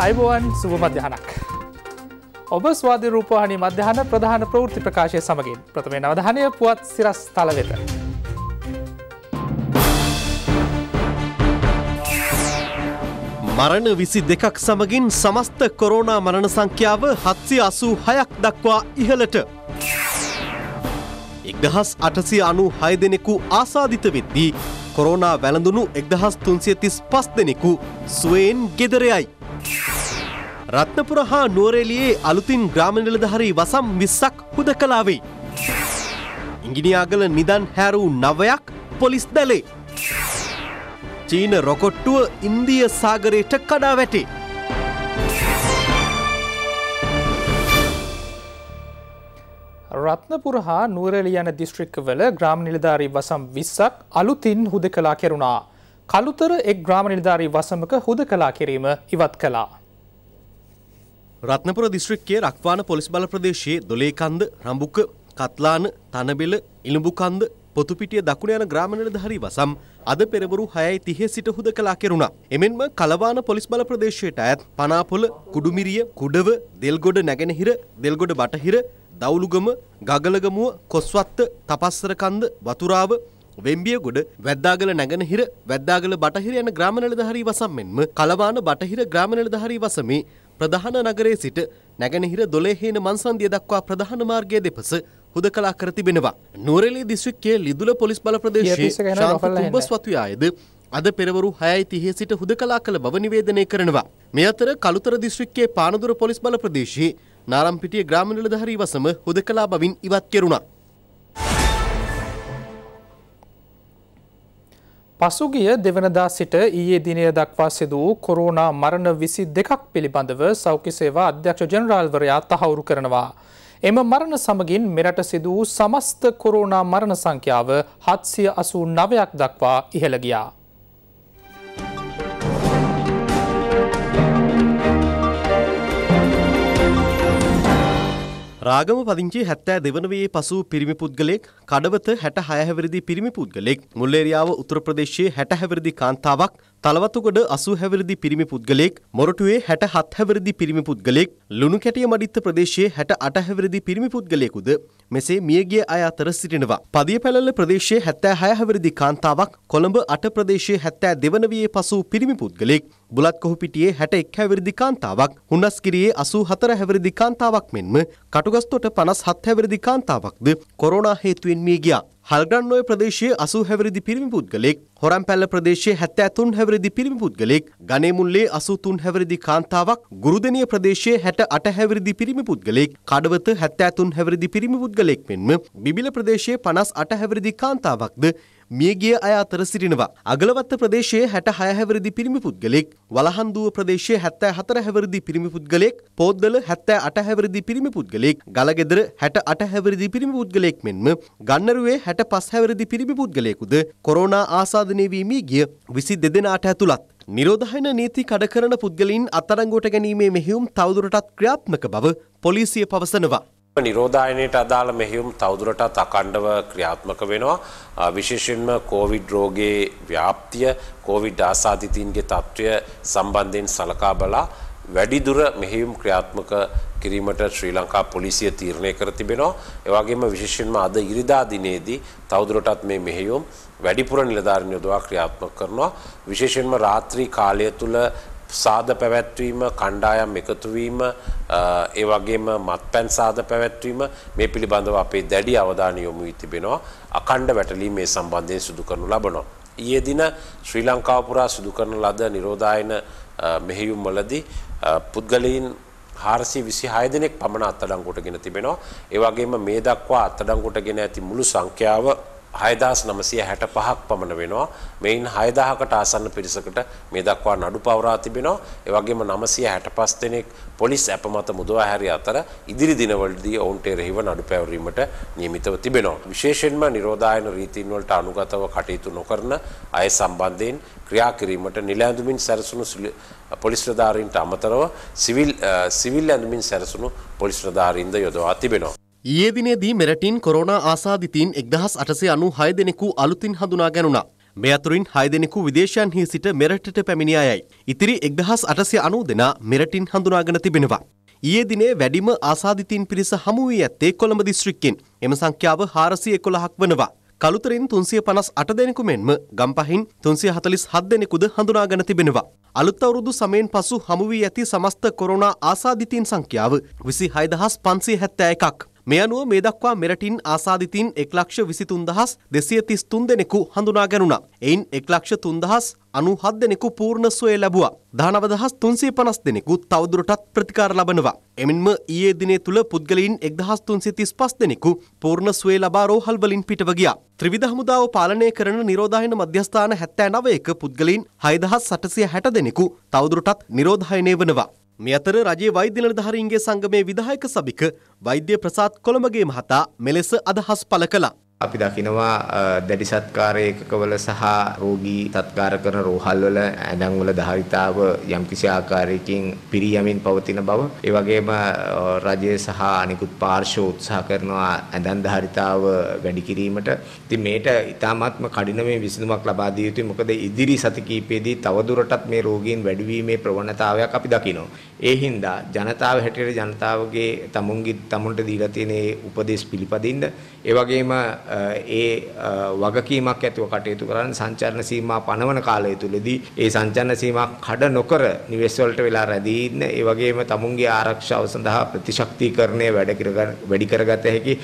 අයිබෝවන් සුභ මධ්‍යහනක්. ඔබ ස්වාධ රූපහනි මධ්‍යහන ප්‍රධාන ප්‍රෘති ප්‍රකාශය සමගින් ප්‍රථමේ නවධානය පුවත් සිරස් තල වෙත. මරණ විසි දෙකක් සමගින් සමස්ත කොරෝනා මරණ සංඛ්‍යාව හත්සි අසූ හයක් දක්වා ඉහලට. එක්දහස් අටසි අනු හය දෙනෙකු ආසාධිත වෙද්දී කොරෝනා වැළඳුණු එක්දහස් තුන්සිය තිස් පස් දෙනෙකු සුවයෙන් ගෙදරයයි. රත්නපුර හා නුවරෙලියේ අලුතින් ග්‍රාමනිලධහරි වසම් විස්සක් හුද කලාවෙයි. ඉංගිනියාගල නිදන් හැරූ නවයක් පොලිස් දැලේ. චීන රොකොට්ටුව ඉන්දිය සාගරයට කඩා වැටේ. රත්නපුර හා නුවරලියන දිස්ත්‍රික්කවල ග්‍රාම නිලධාරී වසම් විස්සක් අලුතින් හුද කලා කෙරුණා. කළුතර එක් ග්‍රාම නිලධාරී වසමක හුද කලා කිරීම ඉවත් කළා. රත්නපුර දිස්ත්‍රික්කයේ රක්වාන පොලිස් බල ප්‍රදේශයේ දොලේකන්ද, රඹුක, කත්ලාන, තනබෙල, ඉලඹුකන්ද, පොතුපිටිය දකුණ යන ග්‍රාම නිලධාරී වසම් අද පෙරවරු 6:30 සිට හුද කලා කෙරුණා. එමෙන්ම කලවාන පොලිස් බල ප්‍රදේශයට අයත් පනාපොල, කුඩුමිරිය, කුඩව, දෙල්ගොඩ නැගෙනහිර, දෙල්ගොඩ බටහිර, දවුලුගම, ගගලගමුව, කොස්වත්ත, තපස්සරකන්ද, වතුරාව, වෙම්බියගොඩ වැද්දාගල නැගෙනහිර වැද්දාගල බටහිර යන ග්‍රාමනලධාරී වසම් මෙන්ම කලවාන බටහිර ග්‍රාමනලධාරී වසමේ ප්‍රධාන නගරයේ සිට නැගෙනහිර දොළේහේන මන්සන්දිය දක්වා ප්‍රධාන මාර්ගය දෙපස හුදකලා කර තිබෙනවා. නුවරඑළිය දිස්ත්‍රික්කයේ ලිදුල පොලිස් බල ප්‍රදේශයේ ශාන්ති කුඹස්වතුයායේද අද පෙරවරු 6:30 සිට හුදකලා කළ බව නිවේදනය කරනවා. මේ අතර කළුතර දිස්ත්‍රික්කයේ පානදුර පොලිස් බල ප්‍රදේශයේ නාරම්පිටිය ග්‍රාම නිලධාරී වසම හුදකලා බවින් ඉවත් කෙරුණා. පසුගිය දෙවනදා සිට ඊයේ දිනය දක්වා සිදු වූ කොරෝනා මරණ විසි දෙකක් පිළිබඳව සෞඛ්‍ය සේවා අධ්‍යක්ෂ ජනරාල්වරයා තහවුරු කරනවා. එම මරණ සමගින් මෙරට සිදු වූ සමස්ත කොරෝනා මරණ සංඛ්‍යාව හත්සිය අසූ නවයක් දක්වා ඉහළගියා. රාගම පදිංචි 72 වයේ පසු පිරිමි පුද්ගලෙක් කඩවත 66 හැවිරිදි පිරිමි පුද්ගලෙක් මුල්ලේරියාව උත්තර ප්‍රදේශයේ 60 හැවිරිදි කාන්තාවක් තලවතුගොඩ 80 හැවිරිදි පිරිමි පුද්ගලයෙක්, මොරටුවේ 67 හැවිරිදි පිරිමි පුද්ගලයෙක්, ලුණුකැටිය මඩිත්ත ප්‍රදේශයේ 68 හැවිරිදි පිරිමි පුද්ගලයෙකුද මෙසේ මියගිය අය අතර සිටිනවා. පදියපැලල ප්‍රදේශයේ 76 හැවිරිදි කාන්තාවක්, කොළඹ 8 ප්‍රදේශයේ 72 වන වියේ පසු පිරිමි පුද්ගලයෙක්, බුලත්කොහුපිටියේ 61 හැවිරිදි කාන්තාවක්, හුන්නස්ගිරියේ 84 හැවිරිදි කාන්තාවක් මෙන්ම කටුගස්තොට 57 හැවිරිදි කාන්තාවක්ද කොරෝනා හේතුවෙන් මිය ගියා. හල්ගන්නෝය ප්‍රදේශයේ අසූ හැවිරිදි පිරිමි පුද්ගලෙක් හොරම්පැල්ල ප්‍රදේශයේ හැත්තඇතුන් හැවිරිදි පිරිමි පුද්ගලෙක් ගනේමුල්ලේ අසූතුන් හැවිරිදි කාන්තාවක් ගුරුදනිය ප්‍රදේශයේ හැට අට හැවිරිදි පිරිමි පුද්ගලෙක් කඩවත හැත්තඇතුන් හැවිරිදි පිරිමි පුද්ගලෙක් මෙන්ම බිබිල ප්‍රදේශයේ පනස් අට හැවිරිදි කාන්තාවක්ද මියගිය අය අතර සිටිනවා. අගලවත්ත ප්‍රදේශයේ 66 හැවිරිදි පිරිමි පුද්ගලෙක්, වලහන්දුව ප්‍රදේශයේ 74 හැවිරිදි පිරිමි පුද්ගලෙක්, පෝද්දල 78 හැවිරිදි පිරිමි පුද්ගලෙක්, ගලගෙදර 68 හැවිරිදි පිරිමි පුද්ගලෙක් මෙන්ම ගන්නරුවේ 65 හැවිරිදි පිරිමි පුද්ගලයෙකුද කොරෝනා ආසාදනය වී මියගිය 22 දෙනාට ඇතුළත්. නිරෝධහන නීති කඩ කරන පුද්ගලයින් අත්අඩංගුවට ගැනීමේ මෙහෙයුම් තවදුරටත් ක්‍රියාත්මක බව පොලිසිය පවසනවා. නිරෝධායනයට අදාළ මෙහිුම් තවදුරටත් අකණ්ඩව ක්‍රියාත්මක වෙනවා විශේෂයෙන්ම කෝවිඩ් රෝගයේ ව්‍යාප්තිය කෝවිඩ් ආසාධිතීන්ගේ තත්ත්වය සම්බන්ධයෙන් සලකා බලා වැඩිදුර මෙහිුම් ක්‍රියාත්මක කිරීමට ශ්‍රී ලංකා පොලිසිය තීරණය කර තිබෙනවා. ඒ වගේම විශේෂයෙන්ම අද ඉරිදා දිනේදී තවදුරටත් මේ මෙහෙයුම් වැඩිපුර නිලධාරීන් යොදවා ක්‍රියාත්මක කරනවා. විශේෂයෙන්ම රාත්‍රී කාලය තුල සාද පැවැත්වීම කණ්ඩායම් එකතුවීම ඒ වගේම මත්පැන් සාද පැවැත්වීම මේ පිළිබඳව අපේ දැඩි අවධානය යොමු වී තිබෙනවා අකණ්ඩ වැටලීම මේ සම්බන්ධයෙන් සිදු කරනු ලබනවා. ඊයේ දින ශ්‍රී ලංකාව පුරා සිදු කරන ලද නිරෝධායන මෙහෙයුම් වලදී පුද්ගලයන් හාරසි විසි හයදනෙක් පමණ අත්තඩංකොට ගෙන තිබෙනවා. ඒවගේම මේ දක්වා අත්තඩංකොට ගෙන ඇති මුළු සංඛ්‍යාව හයදහස් නමසය හැට පහක් පමණ වෙනවා මෙයින් හයදාහකට ආසන්න පිරිසකට මේ දක්වා නඩු පවරා තිබෙනවා එවගේම නමසය හැට පස් දෙනෙක් පොලිස් ඇප මත මුදවා හැරි අතර ඉදිරි දිනවලදී ඔවුන්ට එරෙහිව නඩු පැවරීමට නියමිතව තිබෙනවා විශේෂයෙන්ම නිරෝධායන රීතීන් වලට අනුගතව කටයුතු නොකරන අය සම්බන්ධයෙන් ක්‍රියා කිරීමට නිල ඇඳුමින් සැරසුණු පොලිස් නිලධාරීන්ට අමතරව සිවිල් සිවිල් ඇඳුමින් සැරසුණු පොලිස් නිලධාරීන්ද යොදවා තිබෙනවා ඊයේ දිනේදී මෙරටින් කොරෝනා ආසාදිතයින් 1896 දෙනෙකු අලුතින් හඳුනා ගැනුණා. මේ අතුරින් 6 දෙනෙකු විදේශයන්හි සිට මෙරටට පැමිණ අයයි. ඉතිරි 1890 දෙනා මෙරටින් හඳුනාගෙන තිබෙනවා. ඊයේ දිනේ වැඩිම ආසාදිතයින් පිරිස හමු වී ඇත්තේ කොළඹ දිස්ත්‍රික්කෙන්. එම සංඛ්‍යාව 411ක් වනවා. කළුතරින් 358 දෙනෙකු මෙන්ම ගම්පහින් 347 දෙනෙකුද හඳුනාගෙන තිබෙනවා. අලුත් අවුරුදු සමයෙන් පසු හමු වී ඇති සමස්ත කොරෝනා ආසාදිතයින් සංඛ්‍යාව 26571ක්. මේ අනුව මේ දක්වා මෙරටින් ආසාධිතින් 1,23,233 දෙනෙකු හඳුනා ගැනුණා. එයින් 1,03,97 දෙනෙකු පූර්ණ සුවය ලැබුවා. 19,350 දෙනෙකු තවදුරටත් ප්‍රතිකාර ලබනවා. එමෙන්ම ඊයේ දිනේ තුල පුද්ගලයින් 1335 දෙනෙකු පූර්ණ සුවය ලබා රෝහල් වලින් පිටව ගියා. ත්‍රිවිධ හමුදාව පාලනය කරන නිරෝධායන මධ්‍යස්ථාන 79ක පුද්ගලයින් 6,860 දෙනෙකු තවදුරටත් නිරෝධායනය වෙනවා. මේ අතර රජයේ වෛද්‍ය නිලධාරීන්ගේ සංගමේ විධායක සභික වෛද්‍ය ප්‍රසාද් කොළඹගේ මහතා මෙලෙස අදහස් පළ කළා. අපි දකිනවා දැඩි සත්කාරයකකවල සහ රෝගී තත්කාර කරන රෝහල්වල ඇඳන්වල ධාරිතාව යම්කිසි ආකාරයකින් පිරියමින් පවතින බව ඒ වගේම රජය සහ අනිකුත් පාර්ශ්ව උත්සාහ කරනවා ඇඳන් ධාරිතාව වැඩි කිරීමට ඉතින් මේට ඉතාමත්ම කඩිනමේ විසඳුමක් ලබා දිය යුතුයි මොකද ඉදිරි සති කිහිපයේදී තවදුරටත් මේ රෝගීන් වැඩිවීමේ ප්‍රවණතාවයක් අපි දකිනවා ඒ හින්දා ජනතාව හැටියට ජනතාවගේ තමුන්ගේ තමුන්ට දීලා තියෙන උපදේශ පිළිපදින්න ඒ වගේම ඒ වගකීමක් ඇතුව කටයුතු කරන සංචාරණ සීමා පනවන කාලය තුලදී ඒ සංචාරණ සීමා කඩ නොකර නිවෙස් වලට වෙලා රැඳී ඉන්න ඒ වගේම තමුන්ගේ ආරක්ෂාව සඳහා ප්‍රතිශක්තිකරණය වැඩි කරගත හැකි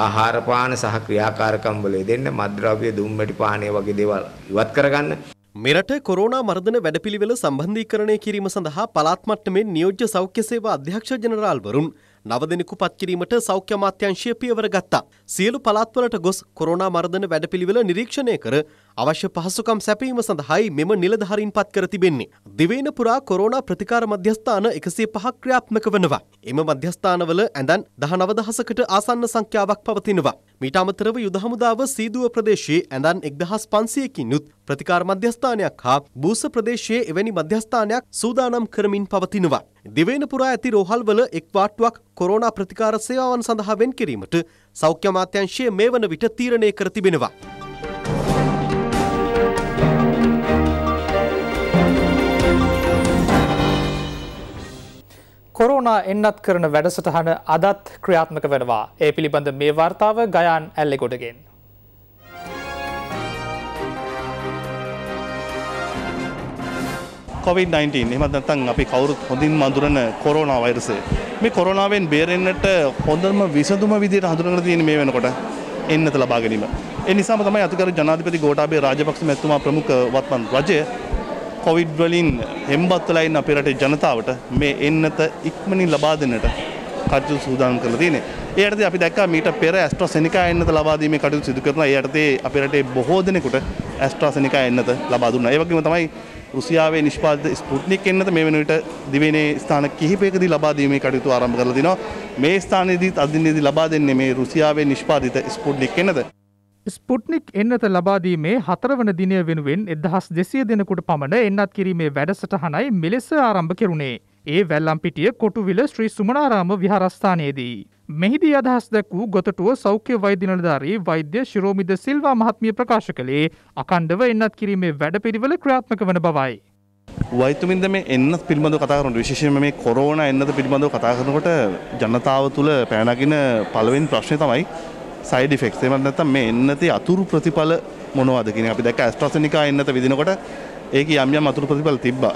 ආහාර පාන සහ ක්‍රියාකාරකම් වල දෙන්න මත්ද්‍රව්‍ය දුම්මැටි පානය වගේ දේවල් ඉවත් කරගන්න මෙරට කොරෝනා මර්ධන වැඩපිළිවෙල සම්බන්ධීකරණය කිරීම සඳහා පළාත් මට්ටමේ නියෝජ්‍ය සෞඛ්‍ය සේවා අධ්‍යක්ෂ ජනරාල්වරුන් නව දිනකු පත් කිරීමට සෞඛ්‍ය අමාත්‍යාංශය පියවර ගත්තා. සියලු පළාත්වලට ගොස් කොරෝනා මර්ධන වැඩපිළිවෙල නිරීක්ෂණය කර අවශ්‍ය පහසුකම් සැපීම සඳහායි මෙම නිලධාරීන් පත් කර තිබෙන්නේ. දිවයින පුරා කොරෝනා ප්‍රතිකාර මධ්‍යස්ථාන 105ක් ක්‍රියාත්මක වෙනවා. එම මධ්‍යස්ථානවල ඇඳන් 19000කට ආසන්න සංඛ්‍යාවක් පවතිනවා. මීට අමතරව යුද හමුදාව සීදුව ප්‍රදේශයේ ඇඳන් 1500කින් යුත් ප්‍රතිකාර මධ්‍යස්ථානයක් හා බූස ප්‍රදේශයේ එවැනි මධ්‍යස්ථානයක් සූදානම් කරමින් පවතිනවා. දිවයින පුරා ඇති රෝහල්වල එක්වාට්ටුවක් කොරෝනා ප්‍රතිකාර සේවාවන් සඳහා වෙන් කිරීමට සෞඛ්‍ය අමාත්‍යංශය මේ වන විට තීරණය කර තිබෙනවා. කොරෝනා එන්නත් කරන වැඩසටහන අදත් ක්‍රියාත්මක වෙනවා. ඒ පිළිබඳ මේ වර්තාව ගයාන් ඇල්ලෙකොටගෙන්. කොවිD-19 එහෙමත් නැත්නම් අපි කවුරුත් හොඳින් මඳුරන කොරෝනා වෛරසය මේ කොරෝනාවෙන් බේරෙන්නට හොඳම විසඳුම විදිහට හඳුනගෙන තියෙන මේ වෙනකොට එන්නත ලබා ගැනීම. ඒ නිසාම තමයි අතිගරු ජනාධිපති ගෝඨාභය රාජපක්ෂ මැතිතුමා ප්‍රමුඛ වත්මන් රජය කොවිඩ් වලින් හෙම්බත් වෙලා ඉන්න අපේ රටේ ජනතාවට මේ එන්නත ඉක්මනින් ලබා දෙන්නට කටයුතු සූදානම් කරලා තියෙනවා. ඒයටද අපි දැක් මීට පෙර ඇස්ට්‍ර සනිකා එන්නත ලබාදීම කටයු සිදු කරන යටතේ අපිරටේ බොහෝ දෙනෙකුට ඇස්ට්‍රා සනිකා එන්නත ලබාදුන්න ඒවගේම තමයි රුසියාවේ නිෂ්පාද ස්පුට්නික් එන්නත මේ වෙනට දිවනේ ස්ථාන කිහිපයකදී ලබාදීමේ කටයුතු ආරම්භ කරලා තිනවා මේ ස්ථානයේදීත් අදින්නේදී ලබා දෙන්නේ මේ රුසියාවේ නිෂ්පාදිත ස්පුට්නික් එන්නත ස්පුට්නික් එන්නත ලබාදීමේ හතරවන දිනය වෙනුවෙන් එදහස් දෙසිය දෙනකුට පමණ එන්නත් කිරීමේ වැඩසටහනයි මෙලෙස ආරම්භ කෙරුණේ ඒ වැල්ලම්පිටිය කොටුවිල ශ්‍රී සුමනාරාම විහාරස්ථානයේදී මෙහිදී අදහස් දැක් වූ ගොතටුව සෞඛ්‍ය වෛද්‍ය නිලධාරී වෛද්‍ය ශිරෝමිද සිල්වා මහත්මිය ප්‍රකාශ කළේ අකණ්ඩව එන්නත් කිරීමේ වැඩපිළිවෙල ක්‍රියාත්මක වන බවයි. වෛතුමින්ද මේ එන්නත් පිළිබඳව කතා කරනකොට විශේෂයෙන්ම මේ කොරෝනා එන්නත පිළිබඳව කතා කරනකොට ජනතාව තුළ පැනනගින පළවෙනි ප්‍රශ්නේ තමයි සයිඩ් ඉෆෙක්ට්ස්. එහෙම නැත්නම් මේ එන්නතේ අතුරු ප්‍රතිඵල මොනවද කියන එක. අපි දැක්ක ඇස්ට්‍රාසෙනිකා එන්නත විදිනකොට ඒකේ යම් යම් අතුරු ප්‍රතිඵල තිබ්බා.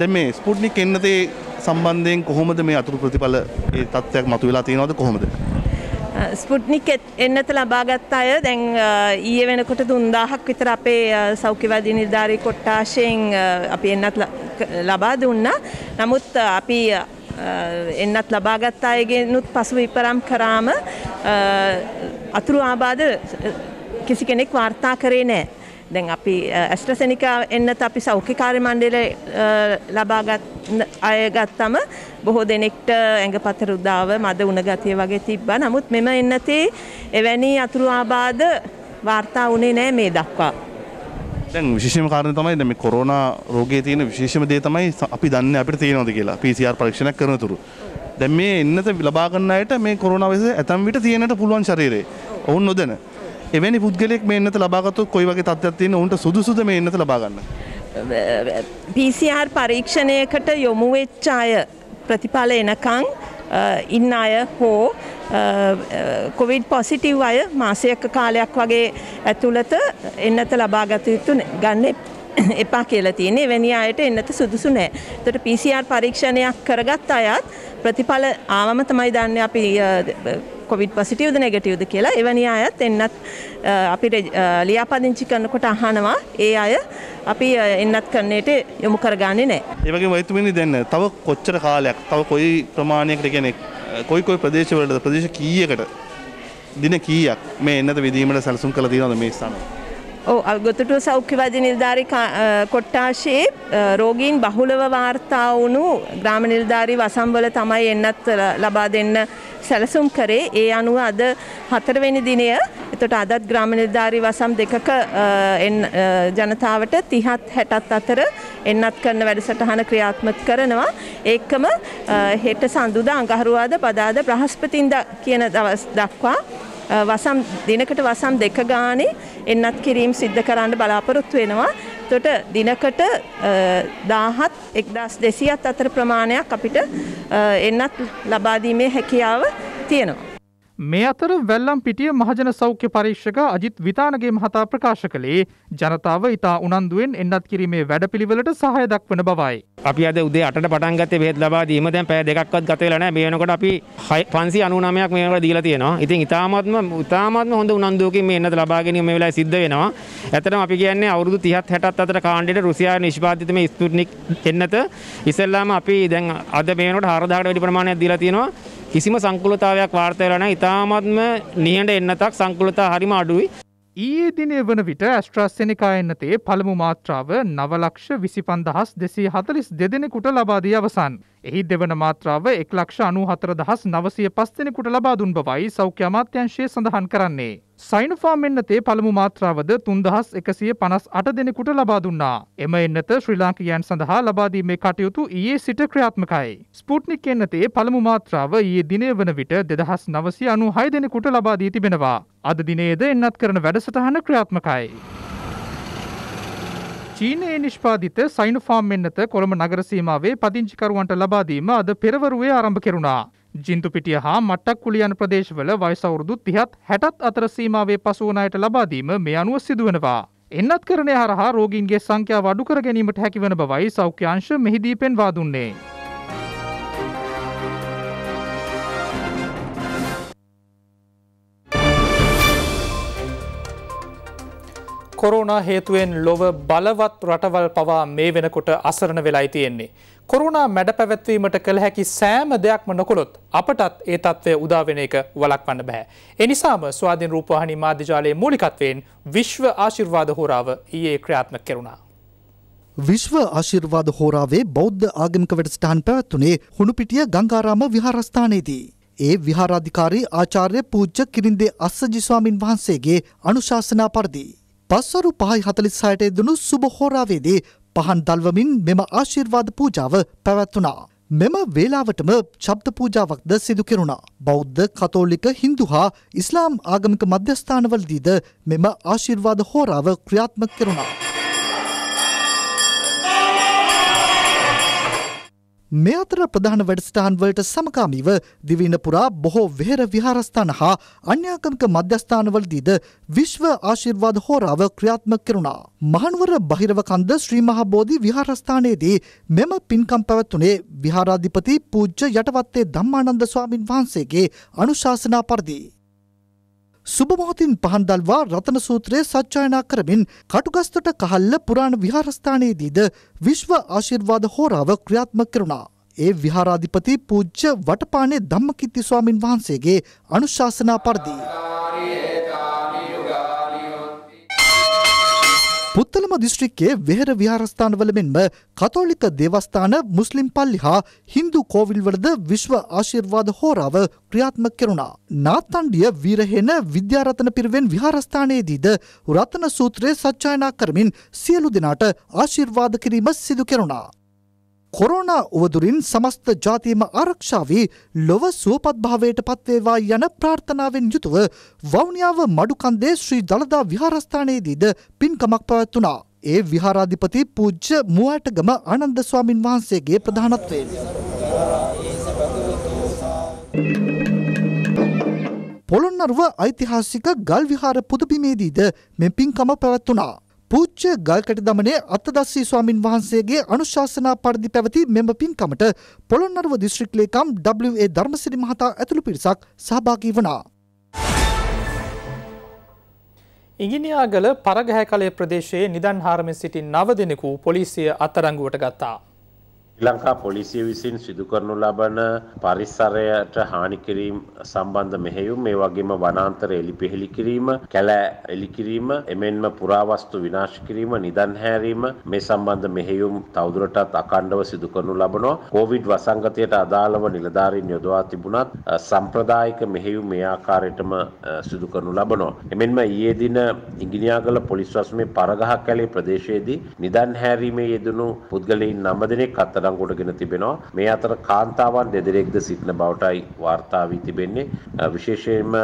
දැන් මේ ස්පුට්නික් එන්නතේ සම්බන්ධයෙන් කොහොමද මේ අතුරු ප්‍රතිඵල ඒ තත්ත්වයක් මතුවලා තියෙනවද කොහොමද? ස්පුට්නික් එන්නත ලබාගත් අය දැන් ඊයේ වෙනකොට 3000ක් විතර අපේ සෞඛ්‍යවාදී නිලධාරී කොට්ටාශයෙන් අපි එන්නත් ලබා දුන්නා. නමුත් අපි එන්නත් ලබාගත් අයගෙනුත් පසු විපරම් කරාම අතුරු ආබාධ කිසි කෙනෙක් වාර්තා කරේ නැහැ. දැන් අපි ඇස්ට්‍රසෙනිකා එන්නත් අපි සෞඛ්‍යකාරය මණ්ඩල ලබාගත් අය ගත්තම බොහෝ දෙනෙක්ට ඇඟපත රුද්ධාව මද උණ ගතිය වගේ තිබ්බා. නමුත් මෙම එන්නතේ එවැනි අතුරු ආබාධ වාර්තා වුණේ නැහැ මේ දක්වා. දැන් විශේෂම කාරණය තමයි දැන් මේ කොරෝනා රෝගයේ තියෙන විශේෂම දේ තමයි අපි දන්නේ අපිට තියෙනවද කියලා PCR පරීක්ෂණයක් කරනතුරු. දැන් මේ එන්නත ලබා ගන්න අයට මේ කොරෝනා වෛරසය ඇතම් විට තියෙනට පුළුවන් ශරීරේ. ඔවුන් නොදැන. එවැනි පුද්ගලෙක් මේ එන්නත ලබාගත්තොත් කොයි වගේ තත්ත්වයක් තියෙන උන්ට සුදුසුද මේ එන්නත ලබා ගන්න? PCR පරීක්ෂණයකට යොමු වෙච්ච අය ප්‍රතිඵල එනකන් ඉන්න අය හෝ කොවිඩ් පොසිටිව් අය මාසයක කාලයක් වගේ ඇතුළත එන්නත ලබාගත යුතු ගන්න එපා කියලා තියෙන්නේ වැනි අයට එන්නත සුදුසු නෑ. එතකොට PCR පරීක්ෂණයක් කරගත් අයත් ප්‍රතිඵල ආවම තමයි දන්නේ අපි කොවිඩ් පොසිටිව්ද නෙගටිව්ද කියලා එවැනි අයත් එන්නත් අපිට ලියාපදිංචි කරනකොට අහනවා ඒ අය අපි එන්නත් කරන්නට යොමු කරගන්නේ නැහැ. ඒ වගේම වෛතුමිනි දැන් තව කොච්චර කාලයක් තව කොයි ප්‍රමාණයකට කියන්නේ කොයි කොයි ප්‍රදේශවලද ප්‍රදේශ කීයකට දින කීයක් මේ එන්නත විදීමට සැලසුම් කළ තියෙනවද මේ ස්ථානවල? ගොතුටු සෞඛ්‍යවද නිල්ධාරි කොට්ටාශයේ රෝගීන් බහුලව වාර්තා වුණු ග්‍රාම නිල්ධාරි වසම්වල තමයි එන්නත් ලබා දෙන්න සැලසුම් කරේ ඒ අනුව අද හතරවෙනි දිනය එතට අදත් ග්‍රාම නිර්ධාරි වසම් දෙකක ජනතාවට තිහත් හැටත් අතර එන්නත් කරන වැඩසටහන ක්‍රියාත්මක කරනවා ඒකම හෙට සඳුදා අඟහරුවාද පදාද ප්‍රහස්පතින්ද කියන දවස් දක්වා වසම් දිනකට වසම් දෙක ගානේ එන්නත් කිරීම් සිද්ධ කරන්න බලාපොරොත්තු වෙනවා. එතකොට දිනකට 1000ත් 1200ත් අතර ප්‍රමාණයක් අපිට එන්නත් ලබා දීමේ හැකියාව තියෙනවා. මේ අතර වැල්ලම් පිටිය මහජන සෞඛ්‍ය පරීක්ෂක අජිත් විතානගේ මහතා ප්‍රකාශ කළේ ජනතාව ඉතා උනන්දුවෙන් එන්නත් කිරීමේ වැඩපිළිවෙලට සහය දක්වන බවයි. අපි අද උදේ අට පටන් ගත්තේ බෙහෙත් ලබා දීම දැන් පැය දෙකක්වත් ගත වෙලා නැහැ. මේ වෙනකොට අපි 599ක් මේ වෙනකොට දීලා තියෙනවා. ඉතින් ඉතාමත්ම ඉතාමත්ම හොඳ උනන්දුවකින් මේ එන්නත ලබා ගැනීම මේ වෙලාවේ සිද්ධ වෙනවා. ඇත්තටම අපි කියන්නේ අවුරුදු 30ත් 60ත් අතර කාණ්ඩයේ රුසියානු නිෂ්පාදිත මේ ස්පුට්නික් එන්නත ඉස්සෙල්ලාම අපි දැන් අද මේ වෙනකොට 4000කට වැඩි ප්‍රමාණයක් දීලා තියෙනවා. කිසිම සංකුලතාවයක් වාර්තයලන ඉතාමත්ම නිහට එන්නතක් සංකුලතා හරිම අඩුයි. ඊයේ දිනය වන විට ඇස්ට්‍රස්සෙනිකා එන්නතේ පළමු මාත්‍රාව නවලක්ෂ විසි පන්දහස් දෙසී හතලිස් දෙදෙනෙකුට ලබාදී අවසන්. එහි දෙවන මාත්‍රාව එක් ලක්ෂ අනු හතර දහස් නවසය පස්තෙනෙකුට ලබා දුන් බවයි සෞඛ්‍ය අමාත්‍යංශය සඳහන් කරන්නේ. සයිනුෆාම් එන්නතේ පළමු මාත්‍රාවද තුන්දහස් එකසිය පනස් අට දෙනෙකුට ලබා දුන්නා. එම එන්නත ශ්‍රී ලාංකිකයන් සඳහා ලබාදීමේ කටයුතු ඊයේ සිට ක්‍රියාත්මකයි. ස්පූට්නික් එන්නතේ පළමු මාත්‍රාව ඊයේ දිනේ වන විට දෙදහස් නවසි අනු හය දෙනෙකුට ලබා දී තිබෙනවා. අද දිනේද එන්නත් කරන වැඩසටහන ක්‍රියාත්මකයි. චීනයේ නිෂ්පාදිත සයිනුෆාම් මෙන්නත කොළඹ නගර සීමාවේ පදිංචිකරුවන්ට ලබා දීම අද පෙරවරුවේ ආරම්භ කෙරුණා. ජින්තුපිටිය හා මට්ටක් කුලියන් ප්‍රදේශවල වයස අවුරුදු 30ත් 60ත් අතර සීමාවේ පසු වන අයට ලබා දීම මේ අනුව සිදුවෙනවා. එන්නත් කරණය හරහා රෝගීන්ගේ සංඛ්‍යාව අඩු කර ගැනීමට හැකිවන බවයි සෞඛ්‍ය අංශ මෙහිදී පෙන්වා දුන්නේ. කොරුණා හේතුවෙන් ලොව බලවත් රටවල් පවා මේ වෙනකොට අසරණ වෙලායි තියෙන්නේ. කොරුණා මැඩ පැවැත්වීමට කළ හැකි සෑම දෙයක්ම නොකොළොත් අපටත් ඒ තත්ත්වය උදාවෙන එක වලක්වන්න බෑ. එනිසාම ස්වාධීන් රූපවාහිනී මාධ්‍යජාලයේ මූලිකත්වයෙන් විශ්ව ආශිර්වාද හෝරාව ඊයේ ක්‍රියාත්මක කෙරුණා. විශ්ව ආශිර්වාද හෝරාවේ බෞද්ධ ආගමික වැඩසටහන් පැවැත්වුණේ හුණුපිටිය ගංගාරාම විහාරස්ථානයේදී. ඒ විහාරාධිකාරී ආචාර්ය පූජ්ජ කිරින්දේ අස්සජි ස්වාමින් වහන්සේගේ අනුශාසනා පරිදි පස්වරු පහයි හතලිස්සායට එදනු සුබ හෝරාවේදී පහන් දල්වමින් මෙම ආශිර්වාද පූජාව පැවැත්වනා. මෙම වේලාවටම ශබ්ද පූජාවක්ද සිදු කෙරුණා. බෞද්ධ කතෝලික හින්දු හා ඉස්ලාම් ආගමික මධ්‍යස්ථානවලදීද මෙම ආශිර්වාද හෝරාව ක්‍රියාත්මක කෙරුණා. මේ අතර ප්‍රධාන වැඩසටහන් වලට සමකාමීව දිවින පුරා බොහෝ වෙහෙර විහාරස්ථාන හා අන්‍යාගමික මධ්‍යස්ථානවලදීද විශ්ව ආශිර්වාද හෝරාව ක්‍රියාත්මක කෙරුණා. මහනුවර බහිරව කන්ද ශ්‍රී මහා බෝධි විහාරස්ථානයේදී මෙම පින්කම් පැවැත්වුණේ විහාරාධිපති පූජ්‍ය යටවත්තේ ධම්මානන්ද ස්වාමින් වහන්සේගේ අනුශාසනා පරිදි සුභමහතින් පහන්දල්වා රතන සූත්‍රය සච්ඡායනා කරමින් කටුගස්තොට කහල්ල පුරාණ විහාරස්ථානයේදීද විශ්ව ආශිර්වාද හෝරාව ක්‍රියාත්මක කෙරුණා. ඒ විහාරාධිපති පූජ්‍ය වටපානේ ධම්මකිත්ති ස්වාමින් වහන්සේගේ අනුශාසනා පරිදි පුත්තලම දිස්ත්‍රික්කයේ වෙහෙර විහාරස්ථානවල මෙන්ම කතෝලික දේවස්ථාන මුස්ලිම් පල්ලි හා හින්දු කෝවිල්වලද විශ්ව ආශිර්වාද හෝරාව ක්‍රියාත්මක කෙරුණා. නාත්තණ්ඩිය වීරහෙන විද්‍යාරතන පිරිවෙන් විහාරස්ථානයේදීද රතන සූත්‍රය සච්ඡායනා කරමින් සියලු දෙනාට ආශිර්වාද කිරීම සිදු කෙරුණා. කොරෝනා උවදුරින් සමස්ත ජාතියම ආරක්ෂා වී ලොව සුවපත්භාවයට පත්වේවා යන ප්‍රාර්ථනාවෙන් යුතුව වවුනියාව මඩුකන්දේ ශ්‍රී දළදා විහාරස්ථානයේදීද පින්කමක් පැවැත්වුණා. ඒ විහාරාධිපති පූජ්‍ය මුවඇටගම ආනන්ද ස්වාමින් වහන්සේගේ ප්‍රධානත්වයෙන්. පොළොන්නරුව ඓතිහාසික ගල් විහාර පුදබිමේදීද මෙ පින්කම පැවැත්වුණා. පූච්ච ගල්කට දමනේ අත්තදස්සී ස්වාමින් වහන්සේගේ අනුශාසනා පරිදි පැවති මෙම පින්කමට පොළොන්නරුව දිස්ත්‍රික් ලේකම් W.A. ධර්මසිරි මහතා ඇතුළු පිරිසක් සහභාගී වුණා. ඉංගිනියාගල පරගහැ කලේ ප්‍රදේශයේ නිදන් හාරමින් සිටි නව දෙනෙකු පොලිසිය අත්තරංගුවට ගත්තා. ලංකා පොලිසිය විසින් සිදුකරනු ලබන පරිසරයට හානිකිරීම් සම්බන්ධ මෙහෙයුම් මේ වගේම වනාන්තර එලිපෙහෙළි කිරීම කැලෑ එලිකිරීම එමෙන්ම පුරාවස්තු විනාශ කිරීම නිදන් හැරීම මේ සම්බන්ධ මෙහෙයුම් තවදුරටත් අකණ්ඩව සිදුකරනු ලබනවා කෝවිඩ් වසංගතයට අදාළව නිලධාරීන් යොදවා තිබුණත් සම්ප්‍රදායික මෙහෙයුම් මේ ආකාරයටම සිදුකරනු ලබනවා එමෙන්ම ඊයේ දින ඉංගිනියාගල පොලිස් වසමේ පරගහ කැලේ ප්‍රදේශයේදී නිදන් හැරීමේ යෙදුණු පුද්ගලයන් නම දෙනෙක් අතර අත්අඩංගුවටගෙන තිබෙනවා. මේ අතර කාන්තාවන් දෙදෙනෙක්ද සිටින බවටයි වාර්තා වී තිබෙන්නේ. විශේෂයෙන්ම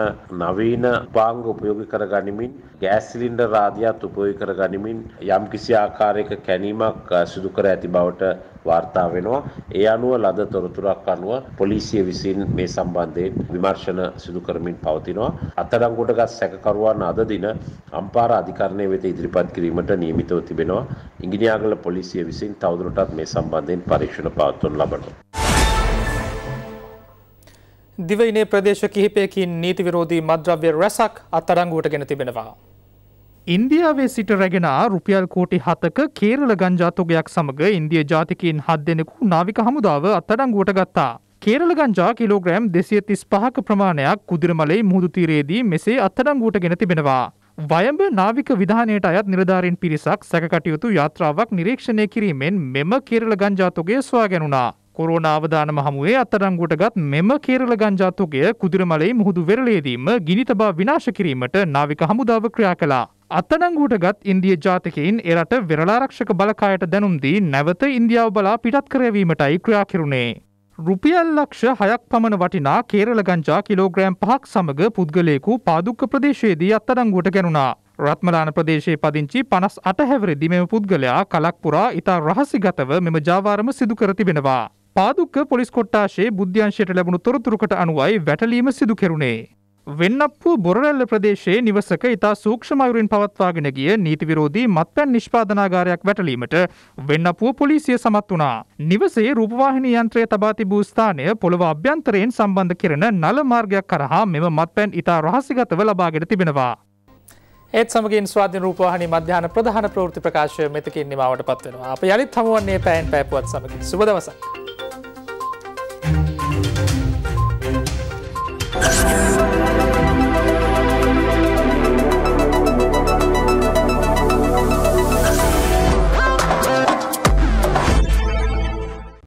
නවීන උපාංග උපයෝගී කර ගනිමින් ගෑස් සිලින්ඩර් ආදියත් උපයෝගී කර ගනිමින් යම්කිසි ආකාරයක කැණීමක් සිදු කර ඇති බවට වාර්තා වෙනවා. ඒ අනුව ලද තොරතුරක් අනුව පොලිසිය විසින් මේ සම්බන්ධයෙන් විමර්ශන සිදු කරමින් පවතිනවා. අත්අඩංගුවට ගත් සැකකරුවන් අද දින අම්පාර අධිකරණය වෙත ඉදිරිපත් කිරීමට නියමිතව තිබෙනවා. ඉංගිනියාගල පොලිසිය විසින් තවදුරටත් මේ සම්බන්ධයෙන් පරීක්ෂණ පවත්වනු ලබනවා. දිවයිනේ ප්‍රදේශ කිහිපයකින් නීති විරෝධී මද්‍රව්‍ය රැසක් අත්අඩංගුවට ගෙන තිබෙනවා. ඉන්දියාවේ සිට රැගෙන රුපියල් කෝටි හතක කේරල ගංජාතොගයක් සමඟ ඉන්දිය ජාතිකයින් හත් දෙනෙකු නාවික හමුදාව අත්තඩංගුවට ගත්තා. කේරල ගංජා කිලෝග්‍රෑම් දෙසිය තිස් පහක ප්‍රමාණයක් කුදිරමලයි මුහුදුතීරයේදී මෙසේ අත්තඩංගුවට ගෙන තිබෙනවා. වයඹ නාවික විධානයට අයත් නිලධාරින් පිරිසක් සැකටයුතු යාත්‍රාවක් නිරීක්ෂණය කිරීමෙන් මෙම කෙරල ගංජාතොගේ ස්වා ගැනුණා. කොරෝනාවදානම හමුවේ අත්තරංගුවටගත් මෙම කේරල ගංජාතොගේ කුදුරමලයි මුහුදු වෙරලේදීම ගිනිතබා විනාශ කිරීමට නාවික හමුදාව ක්‍රියා කලා. අත්තනංගුවට ගත් ඉන්දිය ජාතිකයින් එරට වෙරලාරක්ෂක බලකායට දැනුම්දී නැවත ඉන්දියාව බලා පිටත් කරවීමටයි ක්‍රියා කෙරුණේ. රුපියල් ලක්ෂ හයක් පමණ වටිනා කේරල ගංජා කිලෝග්‍රෑම් පහක් සමඟ පුද්ගලයෙකු පාදුක්ක ප්‍රදේශයේදී අත්තඩංගුවට ගැනුණා. රත්මලාන ප්‍රදේශයේ පදිංචි පනස් අටහැවරදි මෙම පුද්ගලයා කලක්පුරා ඉතා රහසිගතව මෙම ජාවාරම සිදුකර තිබෙනවා. පාදුක්ක පොලිස් කොට්ටාශේ බුද්‍යංශයට ලැබුණු තොරතුරකට අනුවයි වැටලීම සිදු කෙරුණේ. වෙන්නප්පු බොරැල්ල ප්‍රදේශයේ නිවසක ඉතා සූක්ෂමයුරින් පවත්වාගෙන ගිය නීතිවිරෝධී මත්පැන් නිෂ්පාදනාගාරයක් වැටලීමට වෙන්නපුව පොලිසිය සමත් වුණා. නිවසේ රූපවාහිනී යන්ත්‍රය තබා තිබූ ස්ථානය පොළව අභ්‍යන්තරයෙන් සම්බන්ධ කෙරෙන නල මාර්ගයක් කරහා මෙම මත්පැන් ඉතා රහසිගතව ලබාගෙන තිබෙනවා. ඒත් සමගින් ස්වාධීන රූපවාහිනී මධ්‍යහන ප්‍රධාන ප්‍රවෘත්ති ප්‍රකාශය මෙතකින් නිමාවට පත්වෙනවා. අප යළිත් හමුවන්නේ පැයන් පැපුවත් සමගින් සුබ දවසක්.